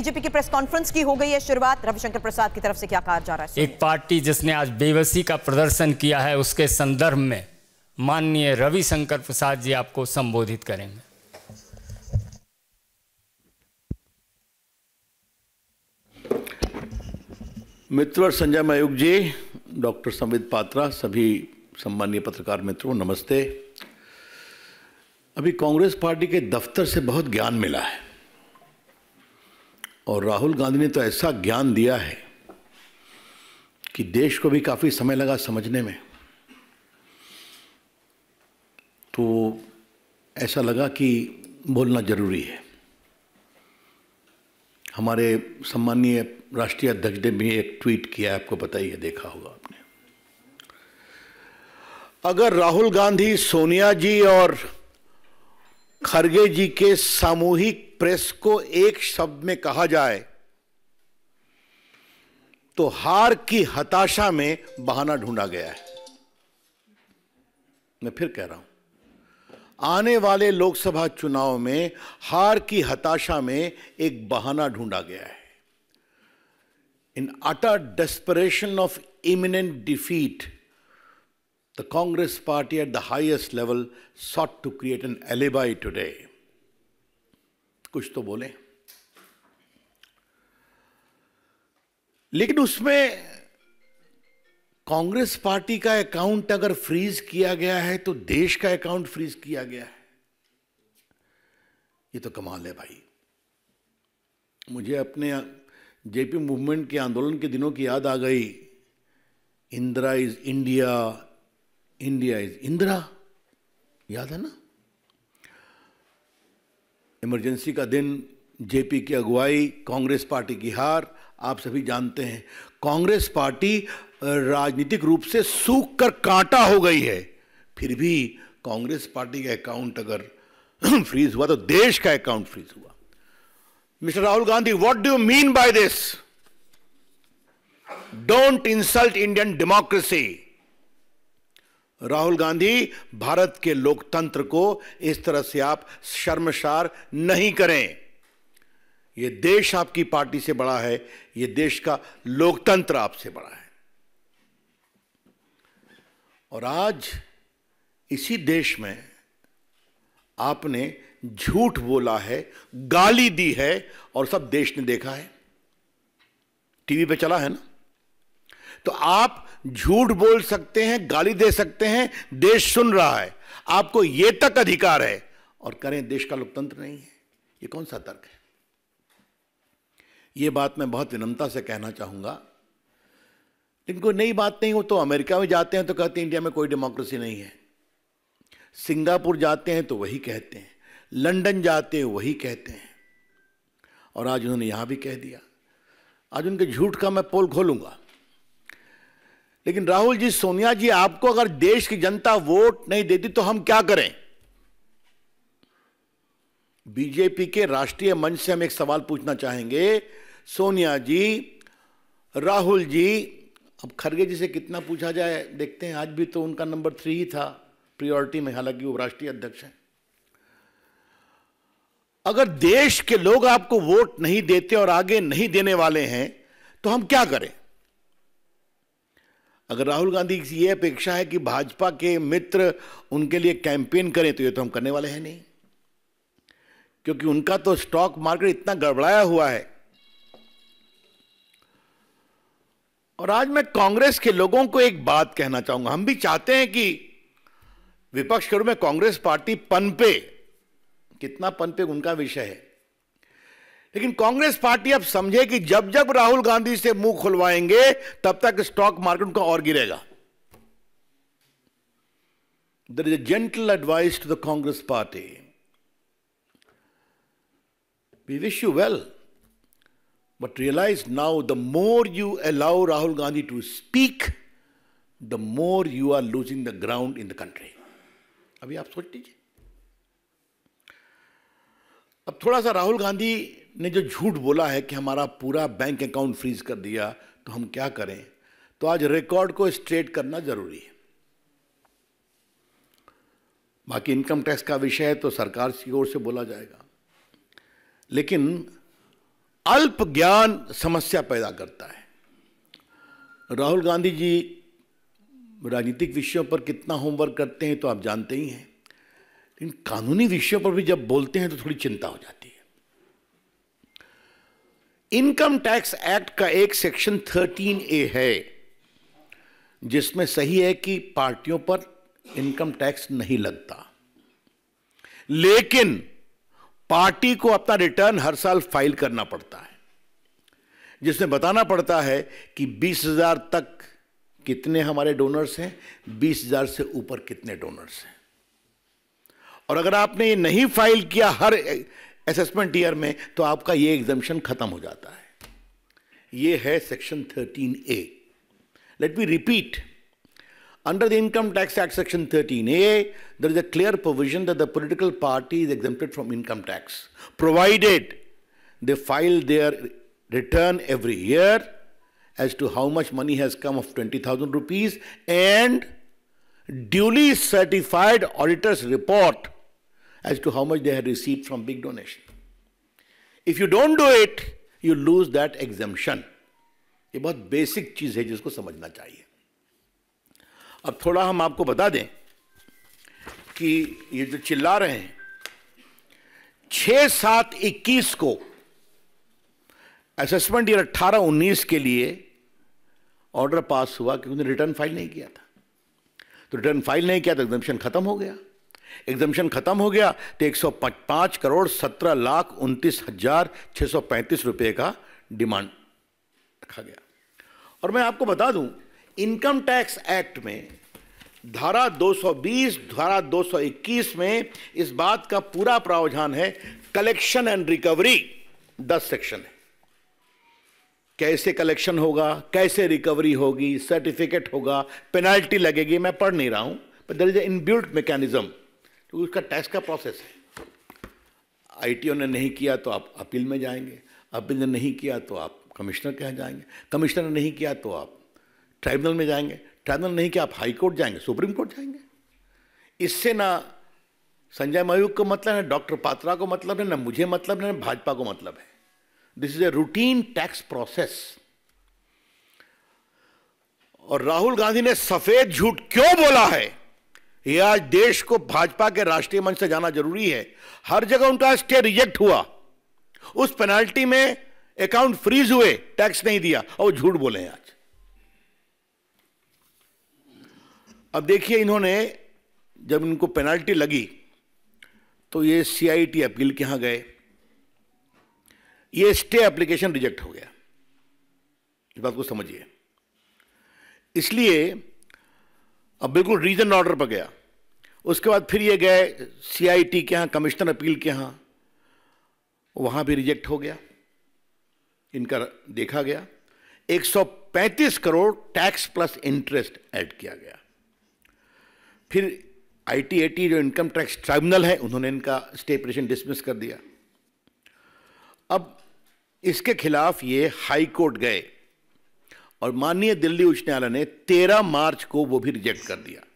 BJP की press conference की हो गई है शुरुआत रविशंकर प्रसाद की तरफ से क्या कहा जा रहा है एक पार्टी जिसने आज बेबसी का प्रदर्शन किया है उसके संदर्भ में माननीय रविशंकर प्रसाद जी आपको संबोधित करेंगे मित्र संजय मयूक जी डॉक्टर संवित पात्रा सभी सम्मानीय पत्रकार मित्रों नमस्ते अभी कांग्रेस पार्टी के दफ्तर से बहुत ज्ञान मिला है और राहुल गांधी ने तो ऐसा ज्ञान दिया है कि देश को भी काफ़ी समय लगा समझने में तो ऐसा लगा कि बोलना ज़रूरी है हमारे सम्माननीय राष्ट्रीय अध्यक्ष ने भी एक ट्वीट किया आपको पता ही है देखा होगा आपने अगर राहुल गांधी सोनिया जी और खरगे जी के सामूहिक प्रेस को एक शब्द में कहा जाए तो हार की हताशा में बहाना ढूंढा गया है मैं फिर कह रहा हूं आने वाले लोकसभा चुनाव में हार की हताशा में एक बहाना ढूंढा गया है in utter desperation of imminent defeat the Congress party at the highest level sought to create an alibi today. कुछ तो बोले लेकिन उसमें कांग्रेस पार्टी का अकाउंट अगर फ्रीज किया गया है तो देश का अकाउंट फ्रीज किया गया है ये तो कमाल है भाई मुझे अपने जेपी मूवमेंट के आंदोलन के दिनों की याद आ गई Indira is India India is Indira याद है ना इमरजेंसी का दिन जेपी की अगुवाई कांग्रेस पार्टी की हार आप सभी जानते हैं कांग्रेस पार्टी राजनीतिक रूप से सूख कर कांटा हो गई है फिर भी कांग्रेस पार्टी का अकाउंट अगर फ्रीज हुआ तो देश का अकाउंट फ्रीज हुआ mister Rahul Gandhi what do you mean by this don't insult Indian democracy Rahul Gandhi Bharat के लोकतंत्र को इस तरह से आप शर्मसार नहीं करें ये देश आपकी पार्टी से बड़ा है ये देश का लोकतंत्र आपसे बड़ा है और आज इसी देश में आपने झूठ बोला है गाली दी है और सब देश ने देखा है टीवी पे चला है ना तो आप झूठ बोल सकते हैं गाली दे सकते हैं देश सुन रहा है आपको ये तक अधिकार है और करें देश का लोकतंत्र नहीं है ये कौन सा तर्क है ये बात मैं बहुत विनम्रता से कहना चाहूंगा लेकिन कोई नई बात नहीं हो तो अमेरिका में जाते हैं तो कहते हैं इंडिया में कोई डेमोक्रेसी नहीं है सिंगापुर जाते हैं तो वही कहते हैं लंदन जाते हैं वही कहते हैं और आज उन्होंने यहां भी कह दिया आज उनके झूठ का मैं पोल खोलूंगा लेकिन राहुल जी सोनिया जी आपको अगर देश की जनता वोट नहीं देती तो हम क्या करें बीजेपी के राष्ट्रीय मंच से हम एक सवाल पूछना चाहेंगे सोनिया जी राहुल जी अब खरगे जी से कितना पूछा जाए देखते हैं आज भी तो उनका नंबर थ्री ही था प्रियोरिटी में हालांकि वो राष्ट्रीय अध्यक्ष हैं अगर देश के लोग आपको वोट नहीं देते और आगे नहीं देने वाले हैं तो हम क्या करें अगर राहुल गांधी की ये अपेक्षा है कि भाजपा के मित्र उनके लिए कैंपेन करें तो ये तो हम करने वाले हैं नहीं क्योंकि उनका तो स्टॉक मार्केट इतना गड़बड़ाया हुआ है और आज मैं कांग्रेस के लोगों को एक बात कहना चाहूंगा हम भी चाहते हैं कि विपक्ष के रूप में कांग्रेस पार्टी पनपे कितना पनपे उनका विषय है लेकिन कांग्रेस पार्टी अब समझे कि जब जब राहुल गांधी से मुंह खुलवाएंगे तब तक स्टॉक मार्केट का और गिरेगा there is a gentle advice to the Congress party we wish you well but realise now the more you allow Rahul Gandhi to speak the more you are losing the ground in the country अभी आप सोच लीजिए अब थोड़ा सा राहुल गांधी ने जो झूठ बोला है कि हमारा पूरा बैंक अकाउंट फ्रीज कर दिया तो हम क्या करें तो आज रिकॉर्ड को स्ट्रेट करना जरूरी है बाकी इनकम टैक्स का विषय है तो सरकार की ओर से बोला जाएगा लेकिन अल्प ज्ञान समस्या पैदा करता है राहुल गांधी जी राजनीतिक विषयों पर कितना होमवर्क करते हैं तो आप जानते ही हैं लेकिन कानूनी विषयों पर भी जब बोलते हैं तो थोड़ी चिंता हो जाती है इनकम टैक्स एक्ट का एक सेक्शन 13 ए है जिसमें सही है कि पार्टियों पर इनकम टैक्स नहीं लगता लेकिन पार्टी को अपना रिटर्न हर साल फाइल करना पड़ता है जिसमें बताना पड़ता है कि 20,000 तक कितने हमारे डोनर्स हैं 20,000 से ऊपर कितने डोनर्स हैं और अगर आपने ये नहीं फाइल किया हर असेसमेंट ईयर में तो आपका ये एग्जामेशन ख़त्म हो जाता है ये है section thirteen A let me repeat Under the Income Tax Act, Section 13A, there is a clear provision that the political party is exempted from income tax, provided they file their return every year as to how much money has come of 20,000 rupees and duly certified auditor's report as to how much they had received from big donation. If you don't do it, you lose that exemption. ये बहुत basic चीज़ है जिसको समझना चाहिए अब थोड़ा हम आपको बता दें कि ये जो चिल्ला रहे हैं छः सात इक्कीस को असेसमेंट ईयर अट्ठारह उन्नीस के लिए ऑर्डर पास हुआ क्योंकि रिटर्न फाइल नहीं किया था तो रिटर्न फाइल नहीं किया तो एग्जामेशन ख़त्म हो गया एग्जामेशन खत्म हो गया तो एक सौ पांच करोड़ सत्रह लाख उनतीस हजार छः सौ पैंतीस रुपये का डिमांड रखा गया और मैं आपको बता दूं इनकम टैक्स एक्ट में धारा 220 धारा 221 में इस बात का पूरा प्रावधान है कलेक्शन एंड रिकवरी दस सेक्शन है कैसे कलेक्शन होगा कैसे रिकवरी होगी सर्टिफिकेट होगा पेनाल्टी लगेगी मैं पढ़ नहीं रहा हूं पर there is a inbuilt mechanism क्योंकि तो उसका टैक्स का प्रोसेस है आई ने नहीं किया तो आप अपील में जाएंगे अपील ने नहीं किया तो आप कमिश्नर के जाएंगे कमिश्नर ने नहीं किया तो आप ट्राइब्यूनल में जाएंगे ट्राइब्यूनल नहीं किया आप हाई कोर्ट जाएंगे सुप्रीम कोर्ट जाएंगे इससे ना संजय मयूख को मतलब है डॉक्टर पात्रा को मतलब है ना मुझे मतलब है ना भाजपा को मतलब है this is a routine tax process और राहुल गांधी ने सफेद झूठ क्यों बोला है ये आज देश को भाजपा के राष्ट्रीय मंच से जाना जरूरी है हर जगह उनका स्टे रिजेक्ट हुआ उस पेनाल्टी में अकाउंट फ्रीज हुए टैक्स नहीं दिया और झूठ बोले आज अब देखिए इन्होंने जब इनको पेनाल्टी लगी तो ये सीआईटी अपील के यहां गए ये स्टे एप्लीकेशन रिजेक्ट हो गया इस बात को समझिए इसलिए अब बिल्कुल रीजन ऑर्डर पर गया उसके बाद फिर ये गए सीआईटी के यहाँ कमिश्नर अपील के यहाँ वहाँ भी रिजेक्ट हो गया इनका देखा गया 135 crore tax plus interest add किया गया फिर आईटीएटी जो इनकम टैक्स ट्राइब्यूनल है उन्होंने इनका स्टे प्रेशन डिसमिस कर दिया अब इसके खिलाफ ये हाई कोर्ट गए और माननीय दिल्ली उच्च न्यायालय ने 13 मार्च को वो भी रिजेक्ट कर दिया